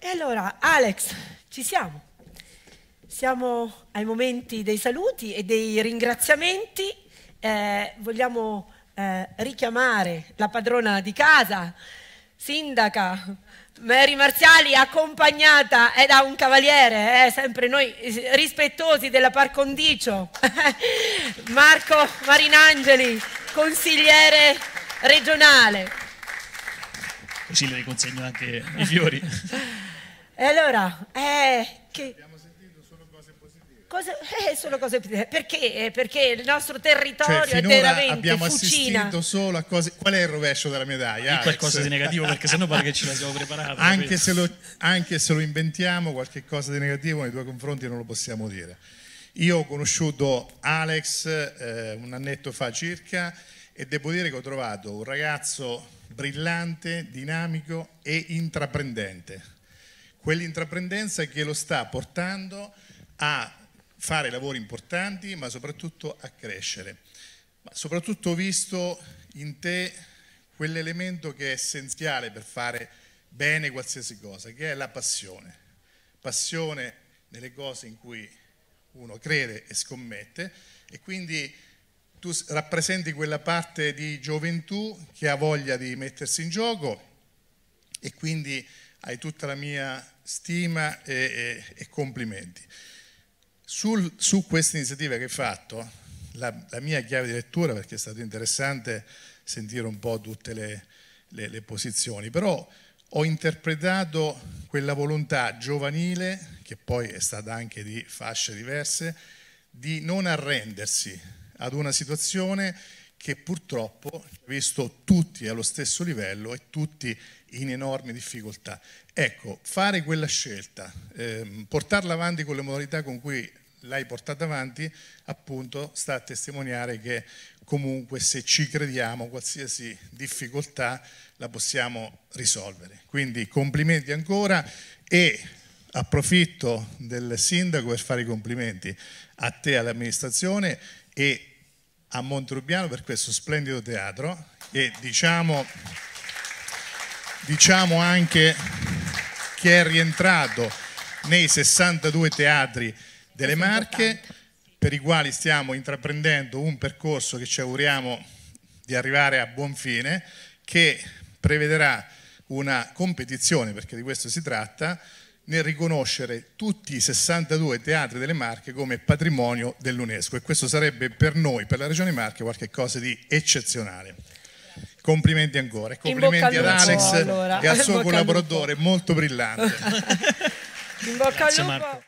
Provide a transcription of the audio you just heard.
E allora, Alex, ci siamo. Siamo ai momenti dei saluti e dei ringraziamenti. Eh, vogliamo eh, richiamare la padrona di casa, sindaca Mary Marziali, accompagnata eh, da un cavaliere, eh, sempre noi rispettosi della par condicio, Marco Marinangeli, consigliere regionale. Così le consegno anche i fiori. E allora, eh, che... Abbiamo sentito solo cose positive. Cosa... Eh, solo cose positive. Perché? Perché il nostro territorio cioè, è veramente abbiamo fucina. assistito solo a cose... Qual è il rovescio della medaglia? Alex? qualcosa di negativo, perché sennò pare che ce l'abbiamo preparato. Anche se, lo, anche se lo inventiamo, qualche cosa di negativo nei tuoi confronti non lo possiamo dire. Io ho conosciuto Alex eh, un annetto fa circa e devo dire che ho trovato un ragazzo brillante, dinamico e intraprendente quell'intraprendenza che lo sta portando a fare lavori importanti, ma soprattutto a crescere. Ma soprattutto ho visto in te quell'elemento che è essenziale per fare bene qualsiasi cosa, che è la passione. Passione nelle cose in cui uno crede e scommette e quindi tu rappresenti quella parte di gioventù che ha voglia di mettersi in gioco e quindi hai tutta la mia stima e, e, e complimenti. Sul, su questa iniziativa che hai fatto, la, la, mia chiave di lettura, perché è stato interessante sentire un po' tutte le, le, le posizioni, però ho interpretato quella volontà giovanile, che poi è stata anche di fasce diverse, di non arrendersi ad una situazione che purtroppo ha visto tutti allo stesso livello e tutti in enorme difficoltà. Ecco, fare quella scelta, ehm, portarla avanti con le modalità con cui l'hai portata avanti, appunto sta a testimoniare che comunque se ci crediamo qualsiasi difficoltà la possiamo risolvere. Quindi complimenti ancora e approfitto del sindaco per fare i complimenti a te all'amministrazione e a Montrubbiano per questo splendido teatro e diciamo, diciamo anche che è rientrato nei 62 teatri delle Marche per i quali stiamo intraprendendo un percorso che ci auguriamo di arrivare a buon fine che prevederà una competizione, perché di questo si tratta, nel riconoscere tutti i 62 teatri delle Marche come patrimonio dell'UNESCO e questo sarebbe per noi, per la Regione Marche, qualcosa di eccezionale. Complimenti ancora e complimenti ad Alex allora. e al suo collaboratore molto brillante. In bocca al lupo.